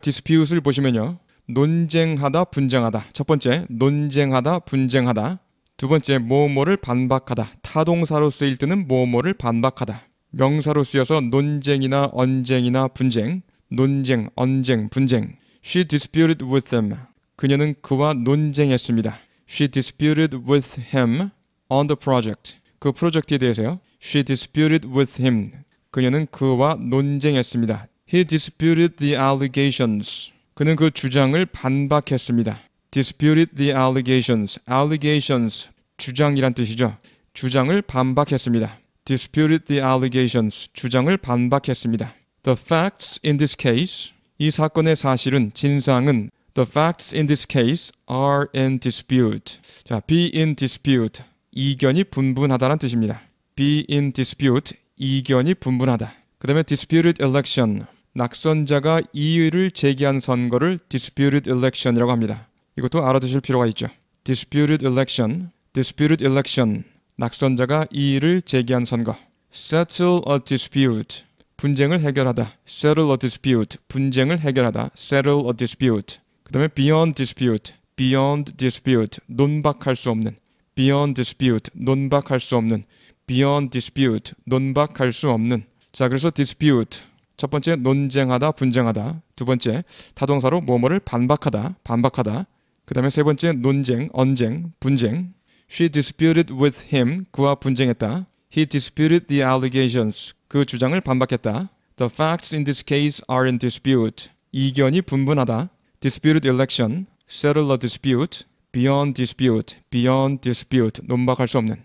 디스피웃을 보시면요. 논쟁하다, 분쟁하다. 첫 번째, 논쟁하다, 분쟁하다. 두 번째, 뭐뭐를 반박하다. 타동사로 쓰일 때는 뭐뭐를 반박하다. 명사로 쓰여서 논쟁이나 언쟁이나 분쟁, 논쟁, 언쟁, 분쟁. She disputed with him. 그녀는 그와 논쟁했습니다. She disputed with him on the project. 그 프로젝트에 대해서요. She disputed with him. 그녀는 그와 논쟁했습니다. He disputed the allegations. 그는 그 주장을 반박했습니다. disputed the allegations. allegations 주장이란 뜻이죠. 주장을 반박했습니다. disputed the allegations. 주장을 반박했습니다. The facts in this case 이 사건의 사실은 진상은 the facts in this case are in dispute. 자, be in dispute 이견이 분분하다는 뜻입니다. be in dispute 이견이 분분하다. 그다음에 disputed election 낙선자가 이의를 제기한 선거를 disputed election이라고 합니다. 이것도 알아두실 필요가 있죠. disputed election, disputed election, 낙선자가 이의를 제기한 선거. settle a dispute, 분쟁을 해결하다. settle a dispute, 분쟁을 해결하다. settle a dispute. 그 다음에 beyond dispute, beyond dispute, 논박할 수 없는. beyond dispute, 논박할 수 없는. beyond dispute, 논박할 수 없는. 자, 그래서 dispute. 첫 번째 논쟁하다 분쟁하다 두 번째 타동사로 뭐뭐를 반박하다 반박하다 그 다음에 세 번째 논쟁 언쟁 분쟁 She disputed with him 그와 분쟁했다 He disputed the allegations 그 주장을 반박했다 The facts in this case are in dispute 이견이 분분하다 Disputed election settle a dispute beyond dispute beyond dispute 논박할 수 없는